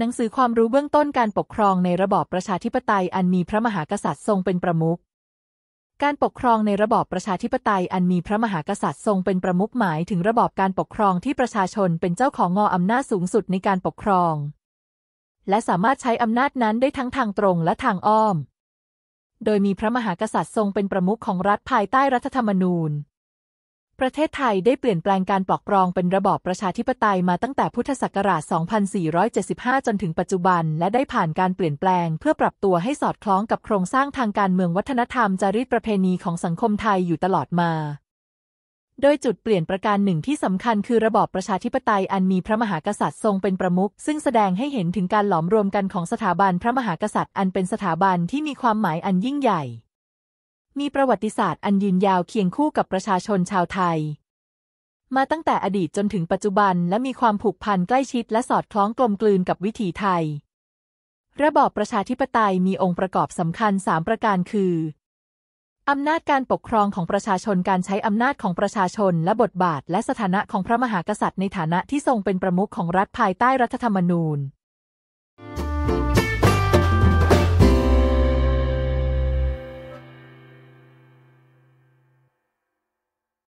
หนังสือความรู้เบื้องต้นการปกครองในระบอบประชาธิปไตยอันมีพระมหากษัตริย์ทรงเป็นประมุขการปกครองในระบอบประชาธิปไตยอันมีพระมหากษัตริย์ทรงเป็นประมุขหมาย ถึงระบอบการปกครองที่ประชาชนเป็นเจ้าของงออำนาจสูงสุดในการปกครอง และสามารถใช้อำนาจนั้นได้ทั้งทางตรงและทางอ้อม โดยมีพระมหากษัตริย์ทรงเป็นประมุขของรัฐภายใต้รัฐธรรมนูญประเทศไทยได้เปลี่ยนแปลงการปกครองเป็นระบอบประชาธิปไตยมาตั้งแต่พุทธศักราช 2475 จนถึงปัจจุบัน และได้ผ่านการเปลี่ยนแปลงเพื่อปรับตัวให้สอดคล้องกับโครงสร้างทางการเมืองวัฒนธรรมจารีตประเพณีของสังคมไทยอยู่ตลอดมา โดยจุดเปลี่ยนประการหนึ่งที่สำคัญคือระบอบประชาธิปไตยอันมีพระมหากษัตริย์ทรงเป็นประมุขซึ่งแสดงให้เห็นถึงการหลอมรวมกันของสถาบันพระมหากษัตริย์อันเป็นสถาบันที่มีความหมายอันยิ่งใหญ่มีประวัติศาสตร์อันยืนยาวเคียงคู่กับประชาชนชาวไทย มาตั้งแต่อดีตจนถึงปัจจุบันและมีความผูกพันใกล้ชิด และสอดคล้องกลมกลืนกับวิถีไทย ระบอบประชาธิปไตยมีองค์ประกอบสำคัญสามประการคือ อำนาจการปกครองของประชาชนการใช้อำนาจของประชาชนและบทบาท และสถานะของพระมหากษัตริย์ในฐานะที่ทรงเป็นประมุขของรัฐภายใต้รัฐธรรมนูญ